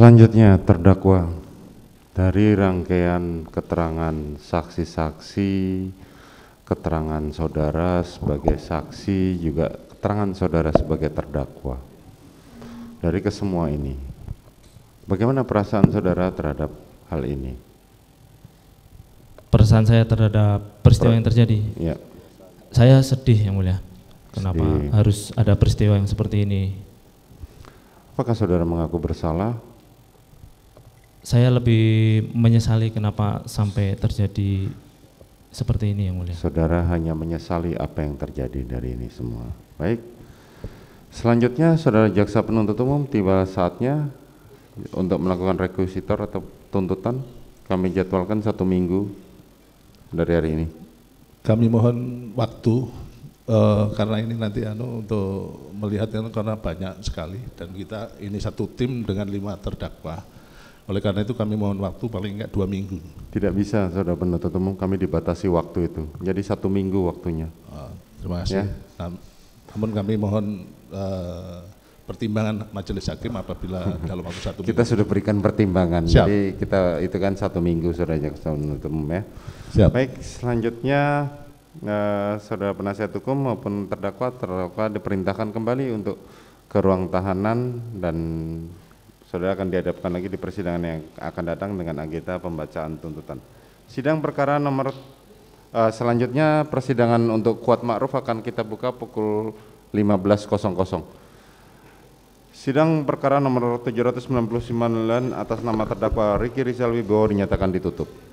Selanjutnya terdakwa dari rangkaian keterangan saksi-saksi, keterangan saudara sebagai saksi, juga keterangan saudara sebagai terdakwa. Dari kesemua ini, bagaimana perasaan saudara terhadap hal ini? Perasaan saya terhadap peristiwa per yang terjadi. Ya. Saya sedih yang mulia. Kenapa sedih. harus ada peristiwa yang seperti ini? Apakah saudara mengaku bersalah saya lebih menyesali kenapa sampai terjadi seperti ini yang mulia. Saudara hanya menyesali apa yang terjadi dari ini semua. Baik. Selanjutnya saudara jaksa penuntut umum tiba saatnya untuk melakukan rekuisitor atau tuntutan. Kami jadwalkan satu minggu dari hari ini. Kami mohon waktu uh, karena ini nanti anu untuk melihatnya anu, karena banyak sekali dan kita ini satu tim dengan lima terdakwa oleh karena itu kami mohon waktu paling enggak dua minggu. Tidak bisa, saudara penuntut umum, kami dibatasi waktu itu. Jadi satu minggu waktunya. Oh, terima kasih. Ya. Nam namun kami mohon uh, pertimbangan majelis hakim apabila dalam waktu satu minggu. Kita sudah berikan pertimbangan. Siap. Jadi kita itu kan satu minggu saudara jaksa penuntut umum ya. Siap. Baik, selanjutnya uh, saudara penasihat hukum maupun terdakwa terdakwa diperintahkan kembali untuk ke ruang tahanan dan Saudara akan dihadapkan lagi di persidangan yang akan datang dengan agenda pembacaan tuntutan. Sidang perkara nomor uh, selanjutnya persidangan untuk kuat ma'ruf akan kita buka pukul 15.00. Sidang perkara nomor 799 atas nama terdakwa Riki Rizal Wibowo dinyatakan ditutup.